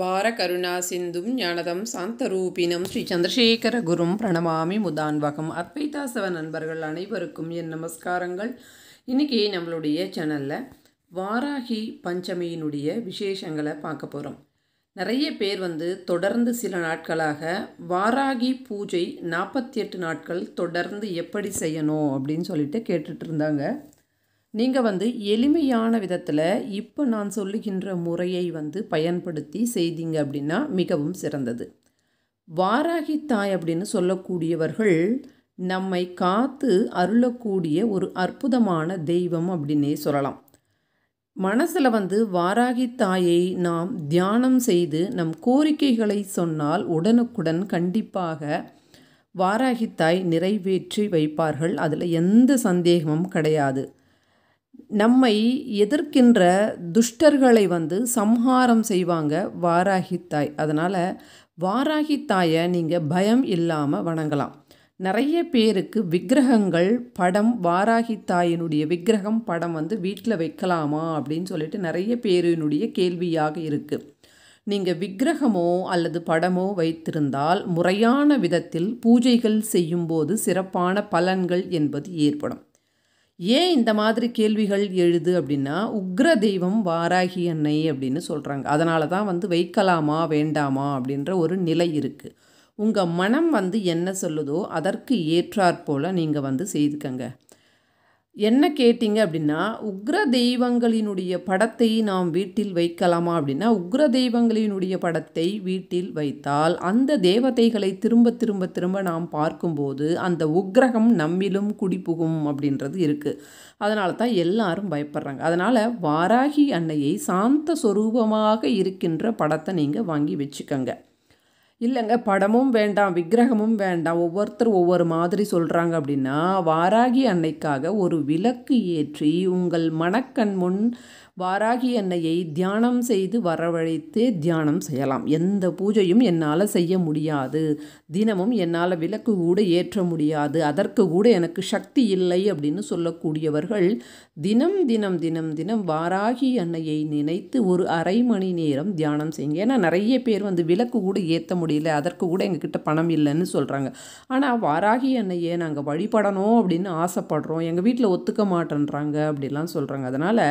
வார கருணா சிந்தும் ஞானதம் சாந்தரூபினம் ஸ்ரீ சந்திரசேகர குரும் பிரணமாமி முதான்வகம் அத்வைதாசவ நண்பர்கள் அனைவருக்கும் என் நமஸ்காரங்கள் இன்றைக்கி நம்மளுடைய சேனலில் வாராகி பஞ்சமியினுடைய விசேஷங்களை பார்க்க போகிறோம் நிறைய பேர் வந்து தொடர்ந்து சில நாட்களாக வாராகி பூஜை நாற்பத்தி எட்டு நாட்கள் தொடர்ந்து எப்படி செய்யணும் அப்படின்னு சொல்லிட்டு கேட்டுட்ருந்தாங்க நீங்கள் வந்து எளிமையான விதத்தில் இப்போ நான் சொல்லுகின்ற முறையை வந்து பயன்படுத்தி செய்தீங்க அப்படின்னா மிகவும் சிறந்தது வாராகி தாய் அப்படின்னு சொல்லக்கூடியவர்கள் நம்மை காத்து அருளக்கூடிய ஒரு அற்புதமான தெய்வம் அப்படின்னே சொல்லலாம் மனசில் வந்து வாராகி தாயை நாம் தியானம் செய்து நம் கோரிக்கைகளை சொன்னால் உடனுக்குடன் கண்டிப்பாக வாராகி தாய் நிறைவேற்றி வைப்பார்கள் அதில் எந்த சந்தேகமும் கிடையாது நம்மை எதிர்க்கின்ற துஷ்டர்களை வந்து சம்ஹாரம் செய்வாங்க வாராகித்தாய் அதனால் வாராகித்தாயை நீங்கள் பயம் இல்லாமல் வணங்கலாம் நிறைய பேருக்கு விக்கிரகங்கள் படம் வாராகித்தாயினுடைய விக்கிரகம் படம் வந்து வீட்டில் வைக்கலாமா அப்படின்னு சொல்லிட்டு நிறைய பேரினுடைய கேள்வியாக இருக்குது நீங்கள் விக்கிரகமோ அல்லது படமோ வைத்திருந்தால் முறையான விதத்தில் பூஜைகள் செய்யும்போது சிறப்பான பலன்கள் என்பது ஏற்படும் ஏன் இந்த மாதிரி கேள்விகள் எழுது அப்படின்னா உக்ர தெய்வம் வாராகி அன்னை அப்படின்னு சொல்கிறாங்க அதனால தான் வந்து வைக்கலாமா வேண்டாமா அப்படின்ற ஒரு நிலை இருக்குது உங்கள் மனம் வந்து என்ன சொல்லுதோ அதற்கு ஏற்றாற்போல் நீங்கள் வந்து செய்துக்கங்க என்ன கேட்டிங்க அப்படின்னா உக்ர தெய்வங்களினுடைய படத்தை நாம் வீட்டில் வைக்கலாமா அப்படின்னா உக்ர தெய்வங்களினுடைய படத்தை வீட்டில் வைத்தால் அந்த தேவதைகளை திரும்ப திரும்ப திரும்ப நாம் பார்க்கும்போது அந்த உக்ரகம் நம்மிலும் குடிபுகும் அப்படின்றது இருக்குது அதனால தான் எல்லாரும் பயப்படுறாங்க அதனால் வாராகி அன்னையை சாந்த சொரூபமாக இருக்கின்ற படத்தை நீங்கள் வாங்கி வச்சுக்கோங்க இல்லைங்க படமும் வேண்டாம் விக்கிரகமும் வேண்டாம் ஒவ்வொருத்தர் ஒவ்வொரு மாதிரி சொல்கிறாங்க அப்படின்னா வாராகி அன்னைக்காக ஒரு விளக்கு ஏற்றி உங்கள் மனக்கண் முன் வாராகி அன்னையை தியானம் செய்து வரவழைத்து தியானம் செய்யலாம் எந்த பூஜையும் என்னால் செய்ய முடியாது தினமும் என்னால் விளக்கு கூட ஏற்ற முடியாது அதற்கு கூட எனக்கு சக்தி இல்லை அப்படின்னு சொல்லக்கூடியவர்கள் தினம் தினம் தினம் தினம் வாராகி அன்னையை நினைத்து ஒரு அரை மணி நேரம் தியானம் செய்யுங்க ஏன்னா நிறைய பேர் வந்து விளக்கு கூட ஏற்ற முடியும் முடியல அதற்கு கூட எங்ககிட்ட பணம் இல்லைன்னு சொல்கிறாங்க ஆனால் வாராகி என்னையே நாங்கள் வழிபடணும் அப்படின்னு ஆசைப்படுறோம் எங்கள் வீட்டில் ஒத்துக்க மாட்டேன்றாங்க அப்படிலாம் சொல்கிறாங்க அதனால்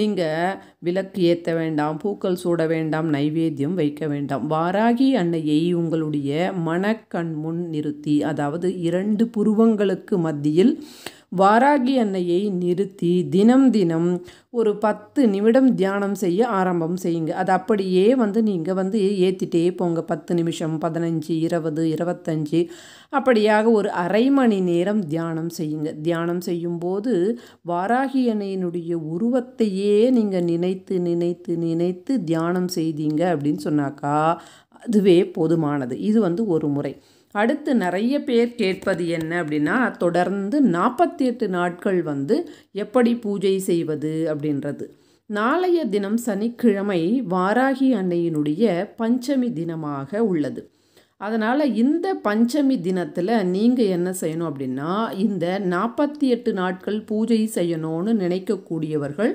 நீங்கள் விளக்கு ஏற்ற வேண்டாம் பூக்கள் சூட வேண்டாம் நைவேத்தியம் வைக்க வேண்டாம் வாராகி அன்னையை உங்களுடைய மனக்கண் முன் நிறுத்தி அதாவது இரண்டு புருவங்களுக்கு மத்தியில் வாராகி அன்னையை நிறுத்தி தினம் தினம் ஒரு பத்து நிமிடம் தியானம் செய்ய ஆரம்பம் செய்யுங்க அது அப்படியே வந்து நீங்கள் வந்து ஏற்றிட்டே போங்க பத்து நிமிஷம் பதினஞ்சு இருபது இருபத்தஞ்சி அப்படியாக ஒரு அரை மணி நேரம் தியானம் செய்யுங்க தியானம் செய்யும்போது வாராகி அன்னையினுடைய உருவத்தையே நீங்கள் நினைத்து நினைத்து நினைத்து தியானம் செய்தீங்க அப்படின்னு சொன்னாக்கா அதுவே போதுமானது இது வந்து ஒரு முறை அடுத்து நிறைய பேர் கேட்பது என்ன அப்படின்னா தொடர்ந்து நாற்பத்தி எட்டு நாட்கள் வந்து எப்படி பூஜை செய்வது அப்படின்றது நாளைய தினம் சனிக்கிழமை வாராகி அன்னையினுடைய பஞ்சமி தினமாக உள்ளது அதனால் இந்த பஞ்சமி தினத்தில் நீங்கள் என்ன செய்யணும் அப்படின்னா இந்த நாற்பத்தி எட்டு நாட்கள் பூஜை செய்யணும்னு நினைக்கக்கூடியவர்கள்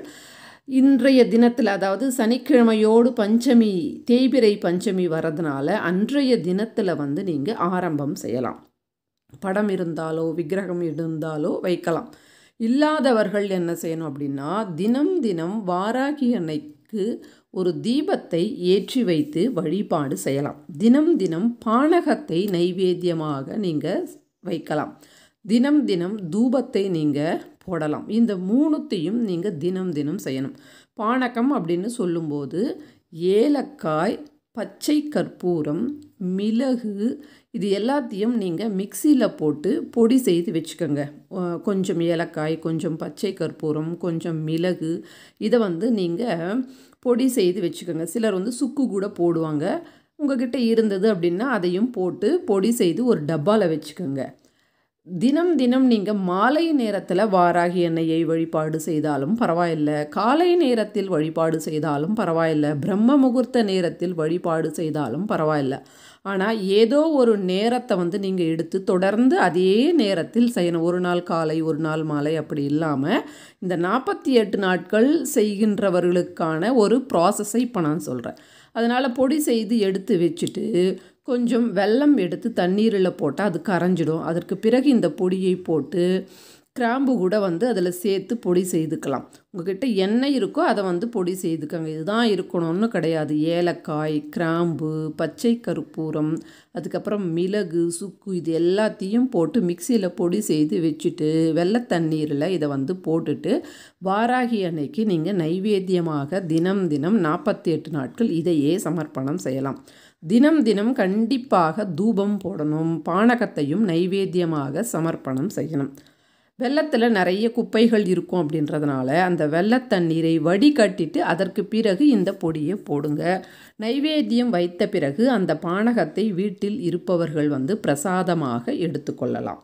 இன்றைய தினத்தில் அதாவது சனிக்கிழமையோடு பஞ்சமி தேய்பிரை பஞ்சமி வர்றதுனால அன்றைய தினத்தில் வந்து நீங்கள் ஆரம்பம் செய்யலாம் படம் இருந்தாலோ விக்கிரகம் இருந்தாலோ வைக்கலாம் இல்லாதவர்கள் என்ன செய்யணும் அப்படின்னா தினம் தினம் வாராகி அன்னைக்கு ஒரு தீபத்தை ஏற்றி வைத்து வழிபாடு செய்யலாம் தினம் தினம் பானகத்தை நைவேத்தியமாக நீங்கள் வைக்கலாம் தினம் தினம் தூபத்தை நீங்கள் போடலாம் இந்த மூணுத்தையும் நீங்கள் தினம் தினம் செய்யணும் பானகம் அப்படின்னு சொல்லும்போது ஏலக்காய் பச்சை கற்பூரம் மிளகு இது எல்லாத்தையும் நீங்கள் மிக்சியில் போட்டு பொடி செய்து வச்சுக்கோங்க கொஞ்சம் ஏலக்காய் கொஞ்சம் பச்சை கற்பூரம் கொஞ்சம் மிளகு இதை வந்து நீங்கள் பொடி செய்து வச்சுக்கோங்க சிலர் வந்து சுக்கு கூட போடுவாங்க உங்ககிட்ட இருந்தது அப்படின்னா அதையும் போட்டு பொடி செய்து ஒரு டப்பாவில் வச்சுக்கோங்க தினம் தினம் நீங்கள் மாலை நேரத்தில் வாராகி எண்ணெயை வழிபாடு செய்தாலும் பரவாயில்லை காலை நேரத்தில் வழிபாடு செய்தாலும் பரவாயில்லை பிரம்ம முகூர்த்த நேரத்தில் வழிபாடு செய்தாலும் பரவாயில்லை ஆனால் ஏதோ ஒரு நேரத்தை வந்து நீங்கள் எடுத்து தொடர்ந்து அதே நேரத்தில் செய்யணும் ஒரு நாள் காலை ஒரு நாள் மாலை அப்படி இல்லாமல் இந்த நாற்பத்தி எட்டு நாட்கள் செய்கின்றவர்களுக்கான ஒரு ப்ராசஸை இப்போ நான் சொல்கிறேன் அதனால் பொடி செய்து எடுத்து வச்சுட்டு கொஞ்சம் வெல்லம் எடுத்து தண்ணீரில் போட்டால் அது கரைஞ்சிடும் அதற்கு பிறகு இந்த பொடியை போட்டு கிராம்பு கூட வந்து அதில் சேர்த்து பொடி செய்துக்கலாம் உங்ககிட்ட எண்ணெய் இருக்கோ அதை வந்து பொடி செய்துக்கோங்க இதுதான் இருக்கணும்னு கிடையாது ஏலக்காய் கிராம்பு பச்சை கருப்பூரம் அதுக்கப்புறம் மிளகு சுக்கு இது எல்லாத்தையும் போட்டு மிக்சியில் பொடி செய்து வச்சுட்டு வெள்ளை தண்ணீரில் இதை வந்து போட்டுட்டு வாராகி அன்னைக்கு நீங்கள் நைவேத்தியமாக தினம் தினம் நாற்பத்தி எட்டு நாட்கள் இதையே சமர்ப்பணம் செய்யலாம் தினம் தினம் கண்டிப்பாக தூபம் போடணும் பானகத்தையும் நைவேத்தியமாக சமர்ப்பணம் செய்யணும் வெள்ளத்தில் நிறைய குப்பைகள் இருக்கும் அப்படின்றதுனால அந்த வெள்ளத்தண்ணீரை வடிகட்டிட்டு அதற்கு பிறகு இந்த பொடியை போடுங்க நைவேத்தியம் வைத்த பிறகு அந்த பானகத்தை வீட்டில் இருப்பவர்கள் வந்து பிரசாதமாக எடுத்துக்கொள்ளலாம்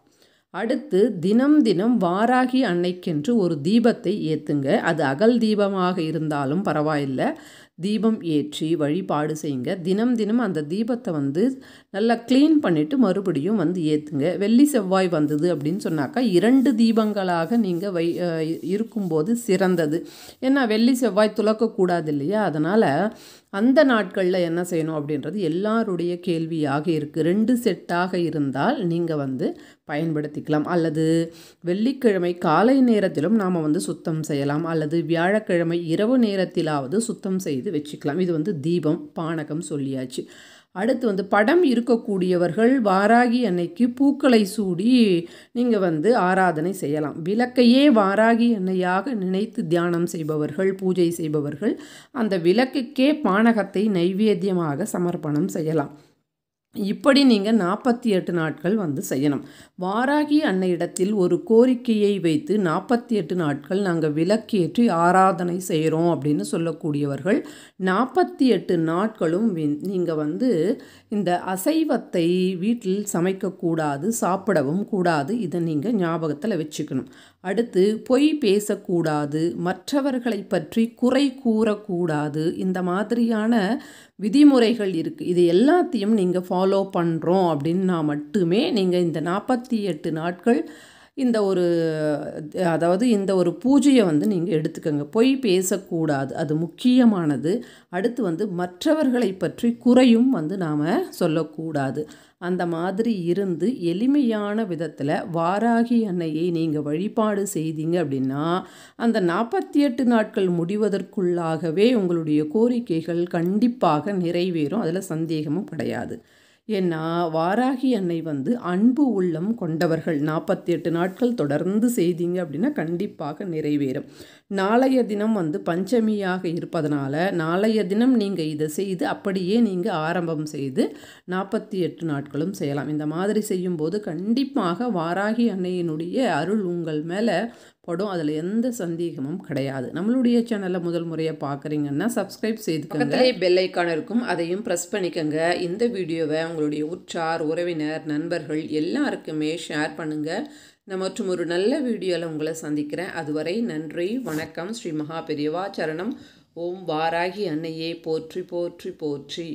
அடுத்து தினம் தினம் வாராகி அன்னைக்கென்று ஒரு தீபத்தை ஏற்றுங்க அது அகல் தீபமாக இருந்தாலும் பரவாயில்லை தீபம் ஏற்றி வழிபாடு செய்யுங்க தினம் தினம் அந்த தீபத்தை வந்து நல்லா க்ளீன் பண்ணிவிட்டு மறுபடியும் வந்து ஏற்றுங்க வெள்ளி செவ்வாய் வந்தது அப்படின்னு சொன்னாக்கா இரண்டு தீபங்களாக நீங்கள் வை இருக்கும்போது சிறந்தது ஏன்னா வெள்ளி செவ்வாய் துளக்கக்கூடாது இல்லையா அதனால் அந்த நாட்களில் என்ன செய்யணும் அப்படின்றது எல்லாருடைய கேள்வியாக இருக்குது ரெண்டு செட்டாக இருந்தால் நீங்கள் வந்து பயன்படுத்திக்கலாம் அல்லது வெள்ளிக்கிழமை காலை நேரத்திலும் நாம் வந்து சுத்தம் செய்யலாம் அல்லது வியாழக்கிழமை இரவு நேரத்திலாவது சுத்தம் செய்து வச்சுக்கலாம் இது வந்து தீபம் பானகம் சொல்லியாச்சு அடுத்து வந்து படம் இருக்கக்கூடியவர்கள் வாராகி அன்னைக்கு பூக்களை சூடி நீங்கள் வந்து ஆராதனை செய்யலாம் விளக்கையே வாராகி அன்னையாக நினைத்து தியானம் செய்பவர்கள் பூஜை செய்பவர்கள் அந்த விளக்குக்கே பானகத்தை நைவேத்தியமாக சமர்ப்பணம் செய்யலாம் இப்படி நீங்கள் நாற்பத்தி எட்டு நாட்கள் வந்து செய்யணும் வாராகி இடத்தில் ஒரு கோரிக்கையை வைத்து நாற்பத்தி எட்டு நாட்கள் நாங்கள் விளக்கேற்றி ஆராதனை செய்கிறோம் அப்படின்னு சொல்லக்கூடியவர்கள் நாற்பத்தி எட்டு நாட்களும் நீங்கள் வந்து இந்த அசைவத்தை வீட்டில் சமைக்கக்கூடாது சாப்பிடவும் கூடாது இதை நீங்கள் ஞாபகத்தில் வச்சுக்கணும் அடுத்து பொய் பேசக்கூடாது மற்றவர்களை பற்றி குறை கூறக்கூடாது இந்த மாதிரியான விதிமுறைகள் இருக்குது இது எல்லாத்தையும் நீங்கள் ஃபாலோ ஃபாலோ பண்ணுறோம் அப்படின்னா மட்டுமே நீங்கள் இந்த நாற்பத்தி எட்டு நாட்கள் இந்த ஒரு அதாவது இந்த ஒரு பூஜையை வந்து நீங்கள் எடுத்துக்கோங்க பொய் பேசக்கூடாது அது முக்கியமானது அடுத்து வந்து மற்றவர்களை பற்றி குறையும் வந்து நாம் சொல்லக்கூடாது அந்த மாதிரி இருந்து எளிமையான விதத்தில் வாராகி அன்னையை நீங்கள் வழிபாடு செய்தீங்க அப்படின்னா அந்த நாற்பத்தி எட்டு நாட்கள் முடிவதற்குள்ளாகவே உங்களுடைய கோரிக்கைகள் கண்டிப்பாக நிறைவேறும் அதில் சந்தேகமும் கிடையாது ஏன்னா வாராகி அன்னை வந்து அன்பு உள்ளம் கொண்டவர்கள் நாற்பத்தி எட்டு நாட்கள் தொடர்ந்து செய்தீங்க அப்படின்னா கண்டிப்பாக நிறைவேறும் நாளைய தினம் வந்து பஞ்சமியாக இருப்பதனால நாளைய தினம் நீங்கள் இதை செய்து அப்படியே நீங்கள் ஆரம்பம் செய்து நாற்பத்தி எட்டு நாட்களும் செய்யலாம் இந்த மாதிரி செய்யும்போது கண்டிப்பாக வாராகி அன்னையினுடைய அருள் உங்கள் மேலே படும் அதில் எந்த சந்தேகமும் கிடையாது நம்மளுடைய சேனலை முதல் முறையாக பார்க்குறீங்கன்னா சப்ஸ்கிரைப் செய்துக்கோங்க பெல் ஐக்கான் இருக்கும் அதையும் ப்ரெஸ் பண்ணிக்கோங்க இந்த வீடியோவை உங்களுடைய உற்றார் உறவினர் நண்பர்கள் எல்லாருக்குமே ஷேர் பண்ணுங்கள் நான் மற்றும் ஒரு நல்ல வீடியோவில் உங்களை சந்திக்கிறேன் அதுவரை நன்றி வணக்கம் ஸ்ரீ மகா பெரியவா சரணம் ஓம் வாராகி அன்னையே போற்றி போற்றி போற்றி